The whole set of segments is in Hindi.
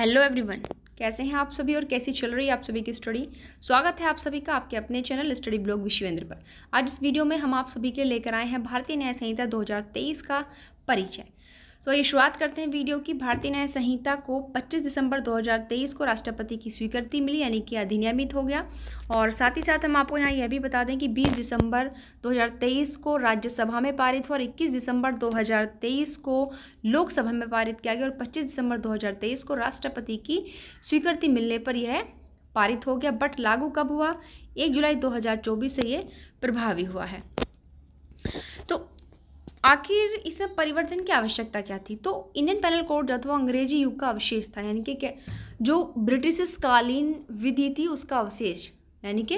हेलो एवरीवन कैसे हैं आप सभी और कैसी चल रही है आप सभी की स्टडी स्वागत है आप सभी का आपके अपने चैनल स्टडी ब्लॉग विश्वेंद्र पर आज इस वीडियो में हम आप सभी के लिए लेकर आए हैं भारतीय न्याय संहिता 2023 का परिचय तो ये शुरुआत करते हैं वीडियो की भारतीय न्याय संहिता को 25 दिसंबर 2023 को राष्ट्रपति की स्वीकृति मिली यानी कि अधिनियमित हो गया और साथ ही साथ हम आपको यहाँ यह भी बता दें कि 20 दिसंबर 2023 को राज्यसभा में पारित हुआ और 21 दिसंबर 2023 को लोकसभा में पारित किया गया और 25 दिसंबर 2023 को राष्ट्रपति की स्वीकृति मिलने पर यह पारित हो गया बट लागू कब हुआ एक जुलाई दो से ये प्रभावी हुआ है तो आखिर इसमें परिवर्तन की आवश्यकता क्या थी तो इंडियन पैनल कोड अथवा अंग्रेजी युग का अवशेष था यानी कि जो ब्रिटिशकालीन विधि थी उसका अवशेष यानी कि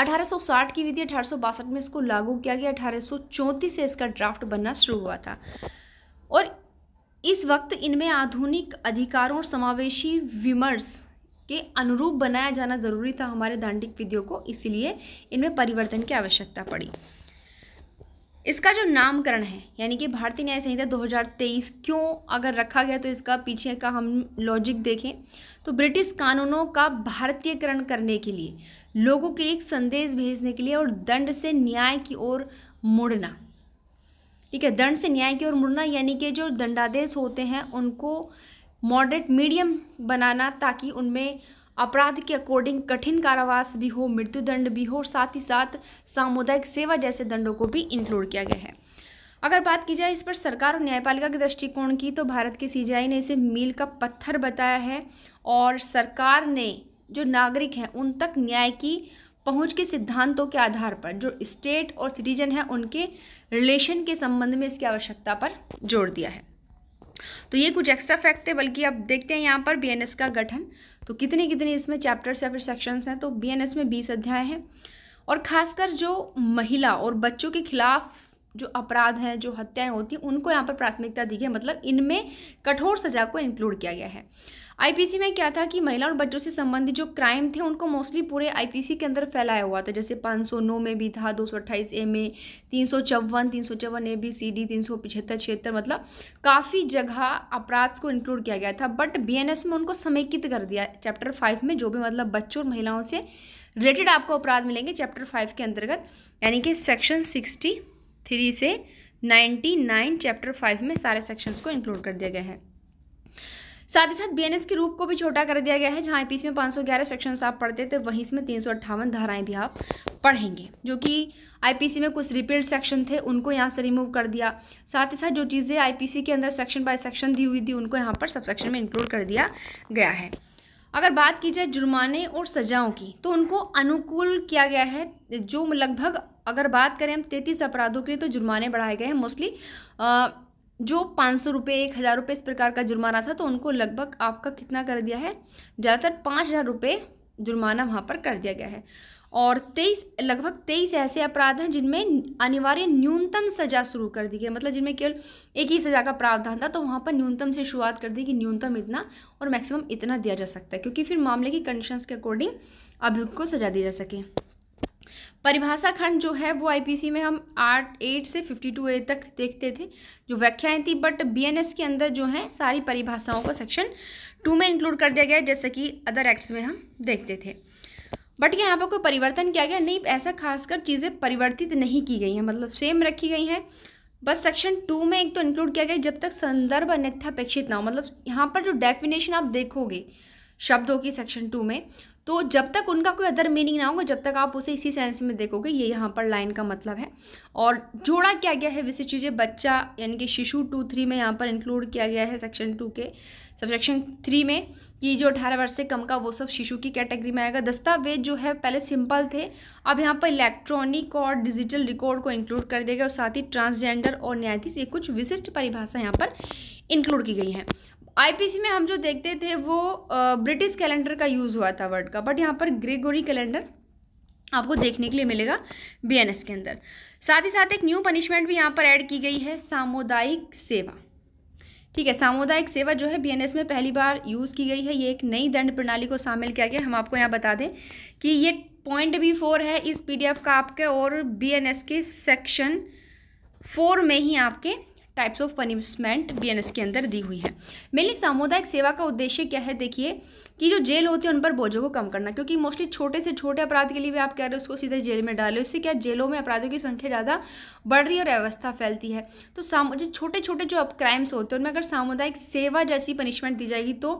1860 की विधि अठारह में इसको लागू किया गया अठारह से इसका ड्राफ्ट बनना शुरू हुआ था और इस वक्त इनमें आधुनिक अधिकारों और समावेशी विमर्श के अनुरूप बनाया जाना ज़रूरी था हमारे दांडिक विधियों को इसलिए इनमें परिवर्तन की आवश्यकता पड़ी इसका जो नामकरण है यानी कि भारतीय न्याय संहिता 2023 क्यों अगर रखा गया तो इसका पीछे का हम लॉजिक देखें तो ब्रिटिश कानूनों का भारतीयकरण करने के लिए लोगों के लिए एक संदेश भेजने के लिए और दंड से न्याय की ओर मुड़ना ठीक है दंड से न्याय की ओर मुड़ना यानी कि जो दंडादेश होते हैं उनको मॉडरेट मीडियम बनाना ताकि उनमें अपराध के अकॉर्डिंग कठिन कारावास भी हो मृत्युदंड भी हो और साथ ही साथ सामुदायिक सेवा जैसे दंडों को भी इंक्लूड किया गया है अगर बात की जाए इस पर सरकार और न्यायपालिका के दृष्टिकोण की तो भारत की सीजीआई ने इसे मील का पत्थर बताया है और सरकार ने जो नागरिक हैं उन तक न्याय की पहुंच के सिद्धांतों के आधार पर जो स्टेट और सिटीजन है उनके रिलेशन के संबंध में इसकी आवश्यकता पर जोर दिया है तो ये कुछ एक्स्ट्रा फैक्ट थे बल्कि आप देखते हैं यहाँ पर बी का गठन तो कितने कितने इसमें चैप्टर्स या फिर सेक्शंस हैं तो बीएनएस में बीस अध्याय हैं और खासकर जो महिला और बच्चों के खिलाफ जो अपराध हैं जो हत्याएं होती हैं उनको यहाँ पर प्राथमिकता दी गई है मतलब इनमें कठोर सजा को इंक्लूड किया गया है आईपीसी में क्या था कि महिला और बच्चों से संबंधित जो क्राइम थे उनको मोस्टली पूरे आईपीसी के अंदर फैलाया हुआ था जैसे 509 में भी था 228 ए में तीन सौ चौवन तीन सौ चौवन ए बी सी डी तीन सौ पिछहत्तर छिहत्तर मतलब काफ़ी जगह अपराध को इंक्लूड किया गया था बट बी में उनको समेकित कर दिया चैप्टर फाइव में जो भी मतलब बच्चों और महिलाओं से रिलेटेड आपको अपराध मिलेंगे चैप्टर फाइव के अंतर्गत यानी कि सेक्शन सिक्सटी थ्री से नाइन्टी नाइन चैप्टर फाइव में सारे सेक्शंस को इंक्लूड कर दिया गया है साथ ही साथ बीएनएस के रूप को भी छोटा कर दिया गया है जहाँ पी में पाँच सेक्शन आप पढ़ते थे वहीं इसमें तीन धाराएं भी आप पढ़ेंगे जो कि आईपीसी में कुछ रिपीट सेक्शन थे उनको यहाँ से रिमूव कर दिया साथ ही साथ जो चीज़ें आईपीसी के अंदर सेक्शन बाय सेक्शन दी हुई थी उनको यहाँ पर सब सेक्शन में इंक्लूड कर दिया गया है अगर बात की जाए जुर्माने और सजाओं की तो उनको अनुकूल किया गया है जो लगभग अगर बात करें हम तैंतीस अपराधों के लिए तो जुर्माने बढ़ाए गए हैं मोस्टली जो पाँच सौ रुपये एक हज़ार रुपये इस प्रकार का जुर्माना था तो उनको लगभग आपका कितना कर दिया है ज़्यादातर पाँच हज़ार रुपये जुर्माना वहाँ पर कर दिया गया है और तेईस लगभग तेईस ऐसे अपराध हैं जिनमें अनिवार्य न्यूनतम सजा शुरू कर दी गई मतलब जिनमें केवल एक ही सज़ा का प्रावधान था तो वहाँ पर न्यूनतम से शुरुआत कर दी कि न्यूनतम इतना और मैक्सिमम इतना दिया जा सकता है क्योंकि फिर मामले की कंडीशंस के अकॉर्डिंग अभियुक्त को सजा दी जा सके परिभाषा खंड जो है वो आईपीसी में हम आठ एट से फिफ्टी टू ए तक देखते थे जो व्याख्याएं थी बट बीएनएस के अंदर जो है सारी परिभाषाओं को सेक्शन टू में इंक्लूड कर दिया गया जैसे कि अदर एक्ट्स में हम देखते थे बट यहाँ पर कोई परिवर्तन किया गया नहीं ऐसा खासकर चीज़ें परिवर्तित नहीं की गई हैं मतलब सेम रखी गई हैं बस सेक्शन टू में एक तो इंक्लूड किया गया जब तक संदर्भ अन्यथापेक्षित ना हो मतलब यहाँ पर जो डेफिनेशन आप देखोगे शब्दों की सेक्शन टू में तो जब तक उनका कोई अदर मीनिंग ना होगा जब तक आप उसे इसी सेंस में देखोगे ये यहाँ पर लाइन का मतलब है और जोड़ा क्या गया है वैसे चीज़ें बच्चा यानी कि शिशु टू थ्री में यहाँ पर इंक्लूड किया गया है सेक्शन टू के सब्जेक्शन थ्री में कि जो अठारह वर्ष से कम का वो सब शिशु की कैटेगरी में आएगा दस्तावेज जो है पहले सिंपल थे अब यहाँ पर इलेक्ट्रॉनिक और डिजिटल रिकॉर्ड को इंक्लूड कर देगा और साथ ही ट्रांसजेंडर और न्यायाधीश ये कुछ विशिष्ट परिभाषा यहाँ पर इंक्लूड की गई है आईपीसी में हम जो देखते थे वो ब्रिटिश कैलेंडर का यूज़ हुआ था वर्ड का बट यहाँ पर ग्रेगोरी कैलेंडर आपको देखने के लिए मिलेगा बीएनएस के अंदर साथ ही साथ एक न्यू पनिशमेंट भी यहाँ पर ऐड की गई है सामुदायिक सेवा ठीक है सामुदायिक सेवा जो है बीएनएस में पहली बार यूज़ की गई है ये एक नई दंड प्रणाली को शामिल किया गया हम आपको यहाँ बता दें कि ये पॉइंट भी फोर है इस पीडीएफ का आपके और बीएनएस के सेक्शन फोर में ही आपके टाइप्स ऑफ पनिशमेंट बीएनएस के अंदर दी हुई है मेनली सामुदायिक सेवा का उद्देश्य क्या है देखिए कि जो जेल होती है उन पर बोझों को कम करना क्योंकि मोस्टली छोटे से छोटे अपराध के लिए भी आप कह रहे हो उसको सीधे जेल में डालो इससे क्या जेलों में अपराधों की संख्या ज़्यादा बढ़ रही है और अवस्था फैलती है तो साम छोटे छोटे जो क्राइम्स होते हैं उनमें अगर सामुदायिक सेवा जैसी पनिशमेंट दी जाएगी तो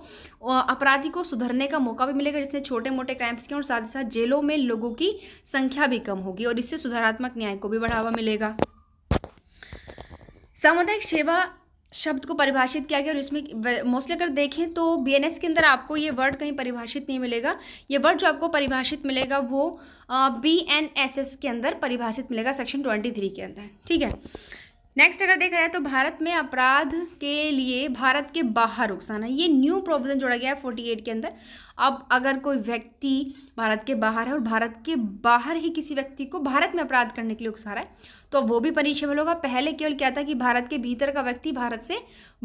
अपराधी को सुधरने का मौका भी मिलेगा जिसने छोटे मोटे क्राइम्स किए और साथ ही साथ जेलों में लोगों की संख्या भी कम होगी और इससे सुधारात्मक न्याय को भी बढ़ावा मिलेगा सामुदायिक सेवा शब्द को परिभाषित किया गया और इसमें मोस्टली अगर देखें तो बीएनएस के अंदर आपको ये वर्ड कहीं परिभाषित नहीं मिलेगा ये वर्ड जो आपको परिभाषित मिलेगा वो बीएनएसएस के अंदर परिभाषित मिलेगा सेक्शन ट्वेंटी थ्री के अंदर ठीक है नेक्स्ट अगर देखा जाए तो भारत में अपराध के लिए भारत के बाहर उकसाना ये न्यू प्रोविजन जोड़ा गया है फोर्टी एट के अंदर अब अगर कोई व्यक्ति भारत के बाहर है और भारत के बाहर ही किसी व्यक्ति को भारत में अपराध करने के लिए उकसा रहा है तो वो भी पनिशेबल होगा पहले केवल क्या था कि भारत के भीतर का व्यक्ति भारत से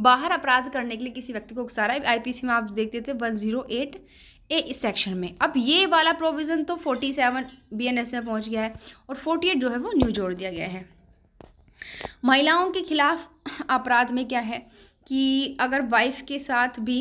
बाहर अपराध करने के लिए किसी व्यक्ति को उकसा रहा है आई में आप देखते थे वन जीरो एट ए इस सेक्शन में अब ये वाला प्रोविज़न तो forty seven B N S में पहुँच गया है और फोर्टी एट जो है वो न्यू जोड़ दिया गया है महिलाओं के खिलाफ अपराध में क्या है कि अगर वाइफ के साथ भी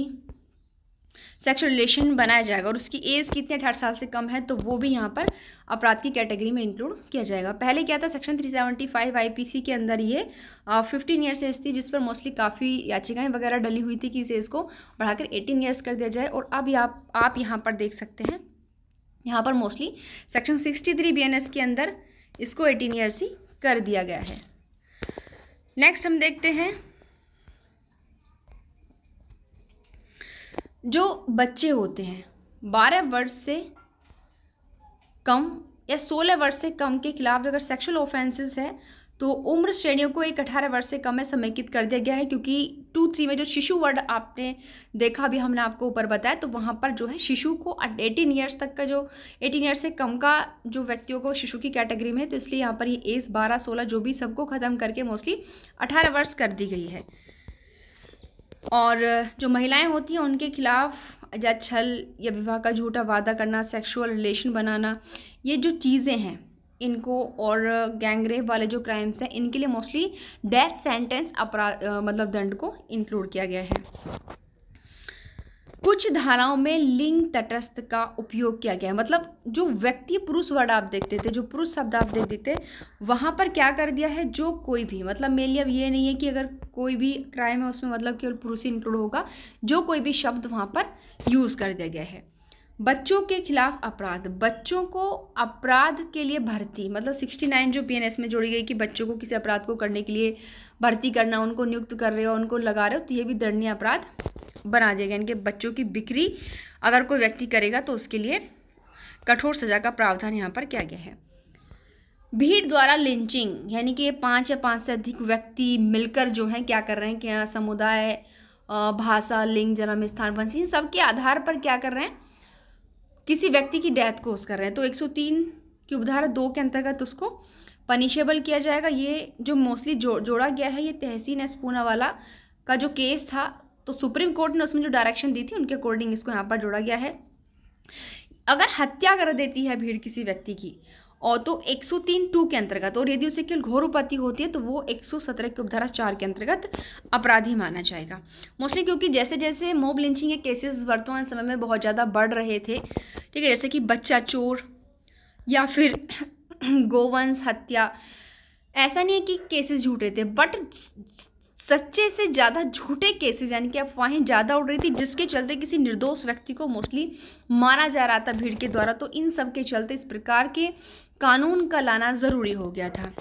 सेक्सुअल रिलेशन बनाया जाएगा और उसकी एज कितने अठारह साल से कम है तो वो भी यहाँ पर अपराध की कैटेगरी में इंक्लूड किया जाएगा पहले क्या था सेक्शन 375 सेवेंटी के अंदर ये फिफ्टीन ईयर्स एज थी जिस पर मोस्टली काफ़ी याचिकाएं वगैरह डली हुई थी कि इस एज को बढ़ाकर एटीन ईयर्स कर दिया जाए और अब आप, आप यहाँ पर देख सकते हैं यहाँ पर मोस्टली सेक्शन सिक्सटी थ्री के अंदर इसको एटीन ईयर्स ही कर दिया गया है नेक्स्ट हम देखते हैं जो बच्चे होते हैं बारह वर्ष से कम या सोलह वर्ष से कम के खिलाफ अगर सेक्सुअल ऑफेंसेस है तो उम्र श्रेणियों को एक अठारह वर्ष से कम में समेकित कर दिया गया है क्योंकि टू थ्री में जो शिशु वर्ड आपने देखा अभी हमने आपको ऊपर बताया तो वहाँ पर जो है शिशु को एटीन ईयर्स तक का जो एटीन ईयर्स से कम का जो व्यक्तियों को शिशु की कैटेगरी में है तो इसलिए यहाँ पर ये एज बारह सोलह जो भी सबको ख़त्म करके मोस्टली अठारह वर्ष कर दी गई है और जो महिलाएं होती हैं उनके खिलाफ या छल या विवाह का झूठा वादा करना सेक्सुअल रिलेशन बनाना ये जो चीज़ें हैं इनको और गैंगरेप वाले जो क्राइम्स हैं इनके लिए मोस्टली डेथ सेंटेंस अपराध मतलब दंड को इंक्लूड किया गया है कुछ धाराओं में लिंग तटस्थ का उपयोग किया गया है मतलब जो व्यक्ति पुरुष वर्ड आप देखते थे जो पुरुष शब्द आप देखते थे वहाँ पर क्या कर दिया है जो कोई भी मतलब लिए अब ये नहीं है कि अगर कोई भी क्राइम है उसमें मतलब केवल पुरुष ही इंक्लूड होगा जो कोई भी शब्द वहाँ पर यूज़ कर दिया गया है बच्चों के खिलाफ अपराध बच्चों को अपराध के लिए भर्ती मतलब 69 जो पीएनएस में जोड़ी गई कि बच्चों को किसी अपराध को करने के लिए भर्ती करना उनको नियुक्त कर रहे हो उनको लगा रहे हो तो ये भी दंडनीय अपराध बना दिया गया इनके बच्चों की बिक्री अगर कोई व्यक्ति करेगा तो उसके लिए कठोर सजा का प्रावधान यहाँ पर किया गया है भीड़ द्वारा लिंचिंग यानी कि ये पाँच या पाँच से अधिक व्यक्ति मिलकर जो है क्या कर रहे हैं क्या समुदाय भाषा लिंग जन्म स्थान वंश इन सब के आधार पर क्या कर रहे हैं किसी व्यक्ति की डेथ उस कर रहे हैं तो 103 की उपधारा दो के अंतर्गत उसको पनिशेबल किया जाएगा ये जो मोस्टली जो, जोड़ा गया है ये तहसीन एस पूनावाला का जो केस था तो सुप्रीम कोर्ट ने उसमें जो डायरेक्शन दी थी उनके अकॉर्डिंग इसको यहाँ पर जोड़ा गया है अगर हत्या कर देती है भीड़ किसी व्यक्ति की और तो 103 टू के अंतर्गत और यदि उसे केवल घोर उपाधि होती है तो वो 117 की उपधारा चार के अंतर्गत अपराधी माना जाएगा मोस्टली क्योंकि जैसे जैसे मोब लिंचिंग के केसेस वर्तमान समय में बहुत ज़्यादा बढ़ रहे थे ठीक है जैसे कि बच्चा चोर या फिर गोवंश हत्या ऐसा नहीं है कि केसेस झूठे थे बट सच्चे से ज़्यादा झूठे केसेस यानी कि अफवाहें ज़्यादा उड़ रही थी जिसके चलते किसी निर्दोष व्यक्ति को मोस्टली मारा जा रहा था भीड़ के द्वारा तो इन सब के चलते इस प्रकार के कानून का लाना ज़रूरी हो गया था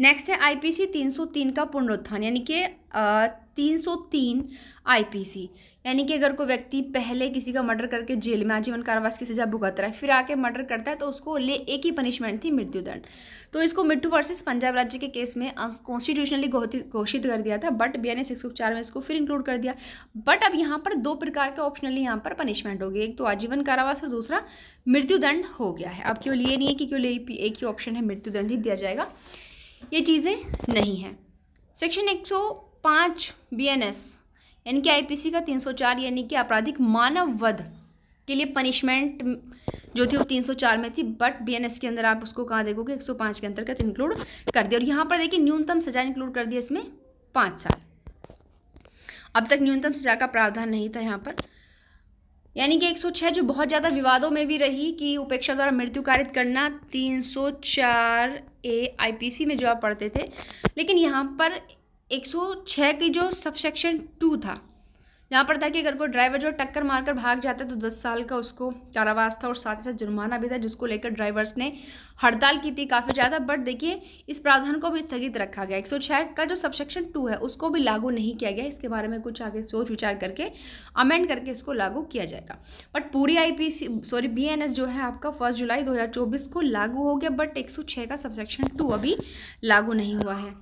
नेक्स्ट है आईपीसी 303 का पुनरुत्थान यानी कि 303 आईपीसी यानी कि अगर कोई व्यक्ति पहले किसी का मर्डर करके जेल में आजीवन कारावास की सजा भुगत रहा है फिर आके मर्डर करता है तो उसको ले एक ही पनिशमेंट थी मृत्युदंड तो इसको मिट्टू वर्सेस पंजाब राज्य के केस में कॉन्स्टिट्यूशनली घोषित कर दिया था बट बी एन एस में इसको फिर इंक्लूड कर दिया बट अब यहाँ पर दो प्रकार के ऑप्शनली यहाँ पर पनिशमेंट हो गई एक तो आजीवन कारावास और दूसरा मृत्युदंड हो गया है अब केवल ये नहीं है कि केवल एक ही ऑप्शन है मृत्युदंड ही दिया जाएगा ये चीज़ें नहीं हैं सेक्शन एक एन एस यानी कि आईपीसी का 304 यानी कि आपराधिक मानव वध के लिए पनिशमेंट जो थी वो 304 में थी बट बीएनएस के अंदर आप उसको कहाँ देखोगे 105 के अंतर्गत तो इंक्लूड कर दिया और यहाँ पर देखिए न्यूनतम सजा इंक्लूड कर दिया इसमें पाँच साल अब तक न्यूनतम सजा का प्रावधान नहीं था यहाँ पर यानी कि 106 जो बहुत ज़्यादा विवादों में भी रही कि उपेक्षा द्वारा मृत्यु कारित करना 304 ए आईपीसी में जो आप पढ़ते थे लेकिन यहाँ पर 106 की जो सबसेक्शन टू था यहाँ पर था कि अगर कोई ड्राइवर जो टक्कर मारकर भाग जाता है तो 10 साल का उसको कारावास था और साथ ही साथ जुर्माना भी था जिसको लेकर ड्राइवर्स ने हड़ताल की थी काफ़ी ज़्यादा बट देखिए इस प्रावधान को भी स्थगित रखा गया 106 का जो सबसेक्शन टू है उसको भी लागू नहीं किया गया इसके बारे में कुछ आगे सोच विचार करके अमेंड करके इसको लागू किया जाएगा बट पूरी आई सॉरी बी जो है आपका फर्स्ट जुलाई दो को लागू हो गया बट एक का सबसेक्शन टू अभी लागू नहीं हुआ है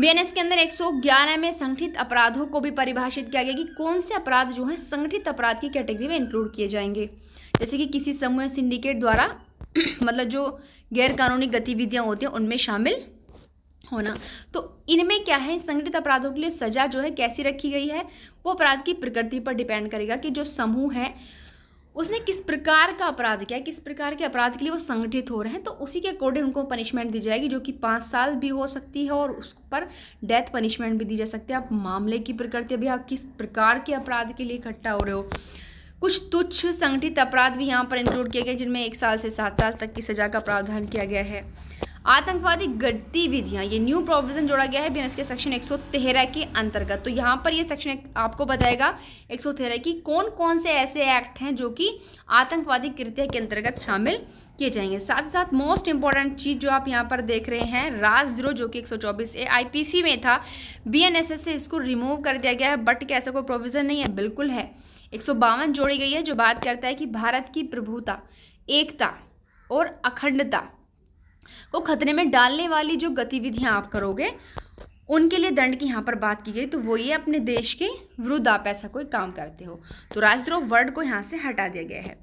बीएनएस के अंदर 111 में संगठित अपराधों को भी परिभाषित किया गया कि कौन से अपराध जो है संगठित अपराध की कैटेगरी में इंक्लूड किए जाएंगे जैसे कि किसी समूह सिंडिकेट द्वारा मतलब जो गैरकानूनी गतिविधियां होती हैं उनमें शामिल होना तो इनमें क्या है संगठित अपराधों के लिए सजा जो है कैसी रखी गई है वो अपराध की प्रकृति पर डिपेंड करेगा कि जो समूह है उसने किस प्रकार का अपराध किया किस प्रकार के अपराध के लिए वो संगठित हो रहे हैं तो उसी के अकॉर्डिंग उनको पनिशमेंट दी जाएगी जो कि पाँच साल भी हो सकती है और उस पर डेथ पनिशमेंट भी दी जा सकती है आप मामले की प्रकृति अभी आप किस प्रकार के अपराध के लिए इकट्ठा हो रहे हो कुछ तुच्छ संगठित अपराध भी यहाँ पर इंक्लूड किए गए जिनमें एक साल से सात साल तक की सजा का प्रावधान किया गया है आतंकवादी गतिविधियां ये न्यू प्रोविजन जोड़ा गया है बी के सेक्शन एक के अंतर्गत तो यहाँ पर ये सेक्शन आपको बताएगा एक की कौन कौन से ऐसे एक्ट हैं जो कि आतंकवादी कृत्य के अंतर्गत शामिल किए जाएंगे साथ ही साथ मोस्ट इंपॉर्टेंट चीज़ जो आप यहाँ पर देख रहे हैं राजद्रोह जो कि एक ए आईपीसी में था बीएनएसएस से इसको रिमूव कर दिया गया है बट कैसा कोई प्रोविज़न नहीं है बिल्कुल है एक जोड़ी गई है जो बात करता है कि भारत की प्रभुता एकता और अखंडता को खतरे में डालने वाली जो गतिविधियां आप करोगे उनके लिए दंड की यहाँ पर बात की गई तो वो ये अपने देश के विरुद्ध आप ऐसा कोई काम करते हो तो राजद्रोह वर्ड को यहाँ से हटा दिया गया है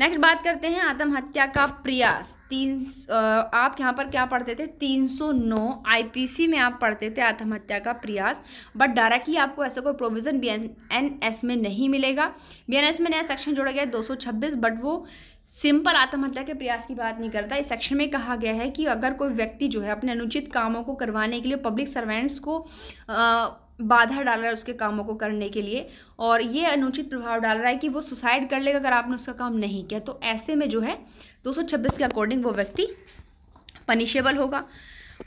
नेक्स्ट बात करते हैं आत्महत्या का प्रयास तीन आप यहाँ पर क्या पढ़ते थे 309 आईपीसी में आप पढ़ते थे आत्महत्या का प्रयास बट डायरेक्टली आपको ऐसा कोई प्रोविज़न बी में नहीं मिलेगा बी में नया सेक्शन जोड़ा गया 226 बट वो सिंपल आत्महत्या के प्रयास की बात नहीं करता इस सेक्शन में कहा गया है कि अगर कोई व्यक्ति जो है अपने अनुचित कामों को करवाने के लिए पब्लिक सर्वेंट्स को आ, बाधा डाल रहा है उसके कामों को करने के लिए और ये अनुचित प्रभाव डाल रहा है कि वो सुसाइड कर लेगा अगर आपने उसका काम नहीं किया तो ऐसे में जो है दो के अकॉर्डिंग वो व्यक्ति पनिशेबल होगा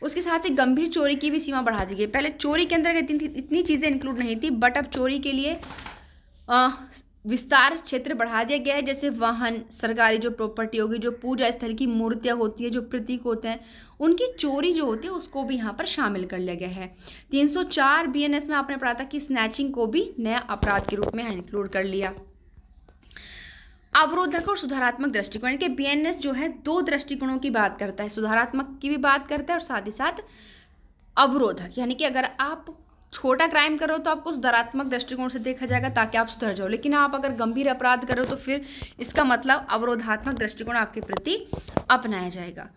उसके साथ ही गंभीर चोरी की भी सीमा बढ़ा दी गई पहले चोरी के अंदर इतनी, इतनी चीज़ें इंक्लूड नहीं थी बट अब चोरी के लिए विस्तार क्षेत्र बढ़ा दिया गया है जैसे वाहन सरकारी जो प्रॉपर्टी होगी जो पूजा स्थल की मूर्तियाँ होती है जो प्रतीक होते हैं उनकी चोरी जो होती है उसको भी यहाँ पर शामिल कर लिया गया है 304 बीएनएस में आपने पढ़ा था कि स्नैचिंग को भी नया अपराध के रूप में इंक्लूड कर लिया अवरोधक और सुधारात्मक दृष्टिकोण के बी जो है दो दृष्टिकोणों की बात करता है सुधारात्मक की भी बात करता है और साथ ही साथ अवरोधक यानी कि अगर आप छोटा क्राइम करो तो आपको सुधारात्मक दृष्टिकोण से देखा जाएगा ताकि आप सुधर जाओ लेकिन आप अगर गंभीर अपराध करो तो फिर इसका मतलब अवरोधात्मक दृष्टिकोण आपके प्रति अपनाया जाएगा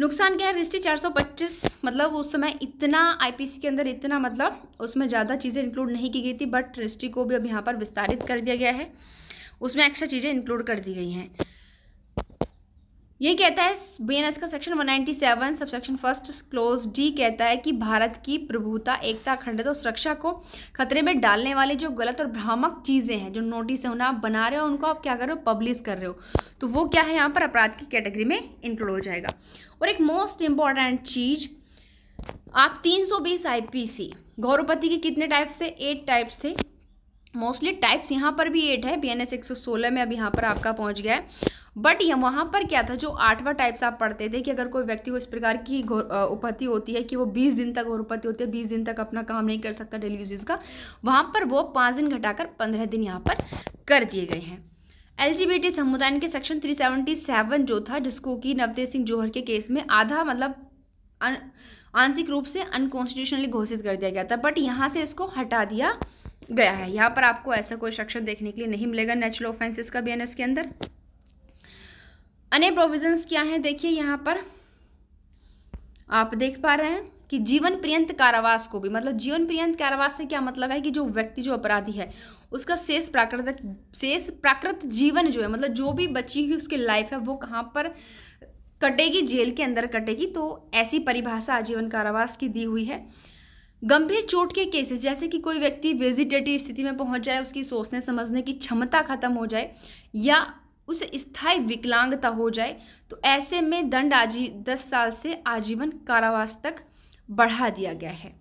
नुकसान क्या है रजिस्ट्री 425 मतलब उस समय इतना आईपीसी के अंदर इतना मतलब उसमें ज़्यादा चीज़ें इंक्लूड नहीं की गई थी बट रजिस्ट्री को भी अब यहाँ पर विस्तारित कर दिया गया है उसमें एक्स्ट्रा चीज़ें इंक्लूड कर दी गई हैं ये कहता है बीएनएस का section 197 sub section first close D कहता है कि भारत की प्रभुता एकता अखंडता और सुरक्षा को खतरे में डालने वाले जो गलत और भ्रामक चीज़ें हैं जो नोटिस है उन्हें आप बना रहे हो उनको आप क्या कर रहे हो पब्लिश कर रहे हो तो वो क्या है यहाँ पर अपराध की कैटेगरी में इंक्लूड हो जाएगा और एक मोस्ट इम्पॉर्टेंट चीज़ आप तीन सौ गौरवपति के कितने टाइप्स थे एट टाइप्स थे मोस्टली टाइप्स यहाँ पर भी एट है बी एन एस एक सौ सोलह में अब यहाँ पर आपका पहुँच गया है बट ये वहाँ पर क्या था जो आठवां टाइप्स आप पढ़ते थे कि अगर कोई व्यक्ति को इस प्रकार की उपत्ति होती है कि वो बीस दिन तक और उपत्ति होती है बीस दिन तक अपना काम नहीं कर सकता डेली यूजेज का वहाँ पर वो पाँच दिन घटाकर पंद्रह दिन यहाँ पर कर दिए गए हैं एल समुदाय के सेक्शन सेवन जो था जिसको कि नवतेज सिंह जौहर के केस में आधा मतलब आंशिक रूप से अनकॉन्स्टिट्यूशनली घोषित कर दिया गया था बट यहाँ से इसको हटा दिया गया है यहाँ पर आपको ऐसा कोई सेक्शन देखने के लिए नहीं मिलेगा नेचुरल ऑफेंसेस का बी के अंदर अन्य प्रोविजंस क्या हैं देखिए यहाँ पर आप देख पा रहे हैं कि जीवन पर्यंत कारावास को भी मतलब जीवन पर्यंत कारावास से क्या मतलब है कि जो व्यक्ति जो अपराधी है उसका शेष प्राकृतिक शेष प्राकृत जीवन जो है मतलब जो भी बची हुई उसकी लाइफ है वो कहाँ पर कटेगी जेल के अंदर कटेगी तो ऐसी परिभाषा आजीवन कारावास की दी हुई है गंभीर चोट के केसेस जैसे कि कोई व्यक्ति वेजिटेटिव स्थिति में पहुंच जाए उसकी सोचने समझने की क्षमता खत्म हो जाए या उसे स्थायी विकलांगता हो जाए तो ऐसे में दंड आजी दस साल से आजीवन कारावास तक बढ़ा दिया गया है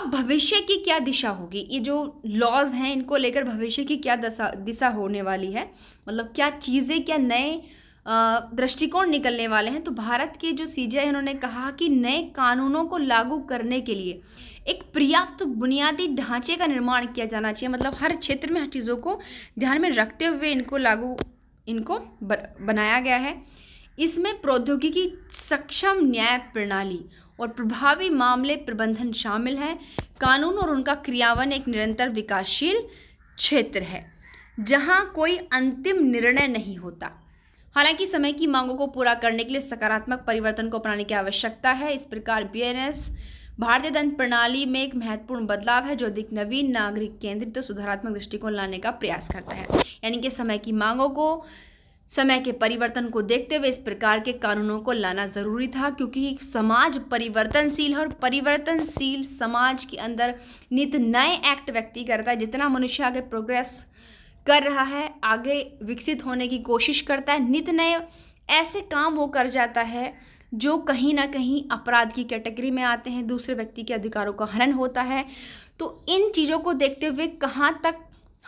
अब भविष्य की क्या दिशा होगी ये जो लॉज हैं इनको लेकर भविष्य की क्या दशा दिशा होने वाली है मतलब क्या चीज़ें क्या नए दृष्टिकोण निकलने वाले हैं तो भारत के जो सी उन्होंने कहा कि नए कानूनों को लागू करने के लिए एक पर्याप्त बुनियादी ढांचे का निर्माण किया जाना चाहिए मतलब हर क्षेत्र में हर चीज़ों को ध्यान में रखते हुए इनको लागू इनको बनाया गया है इसमें प्रौद्योगिकी सक्षम न्याय प्रणाली और प्रभावी मामले प्रबंधन शामिल है कानून और उनका क्रियावन एक निरंतर विकासशील क्षेत्र है जहाँ कोई अंतिम निर्णय नहीं होता हालांकि समय की मांगों को पूरा करने के लिए सकारात्मक परिवर्तन को अपनाने की आवश्यकता है इस प्रकार बीएनएस भारतीय दंड प्रणाली में एक महत्वपूर्ण बदलाव है जो अधिक नवीन नागरिक केंद्रित तो सुधारात्मक दृष्टिकोण लाने का प्रयास करता है यानी कि समय की मांगों को समय के परिवर्तन को देखते हुए इस प्रकार के कानूनों को लाना जरूरी था क्योंकि समाज परिवर्तनशील है और परिवर्तनशील समाज के अंदर नित नए एक्ट व्यक्ति करता है जितना मनुष्य आगे प्रोग्रेस कर रहा है आगे विकसित होने की कोशिश करता है नित नए ऐसे काम वो कर जाता है जो कहीं ना कहीं अपराध की कैटेगरी में आते हैं दूसरे व्यक्ति के अधिकारों का हनन होता है तो इन चीज़ों को देखते हुए कहाँ तक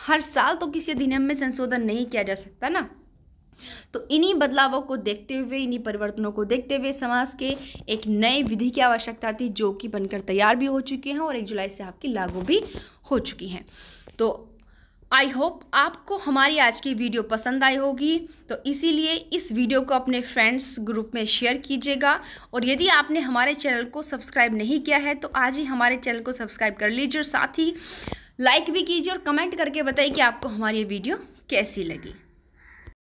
हर साल तो किसी अधिनियम में संशोधन नहीं किया जा सकता ना तो इन्हीं बदलावों को देखते हुए इन्हीं परिवर्तनों को देखते हुए समाज के एक नए विधि की आवश्यकता थी जो कि बनकर तैयार भी हो चुके हैं और एक जुलाई से आपकी लागू भी हो चुकी हैं तो आई होप आपको हमारी आज की वीडियो पसंद आई होगी तो इसीलिए इस वीडियो को अपने फ्रेंड्स ग्रुप में शेयर कीजिएगा और यदि आपने हमारे चैनल को सब्सक्राइब नहीं किया है तो आज ही हमारे चैनल को सब्सक्राइब कर लीजिए और साथ ही लाइक भी कीजिए और कमेंट करके बताइए कि आपको हमारी ये वीडियो कैसी लगी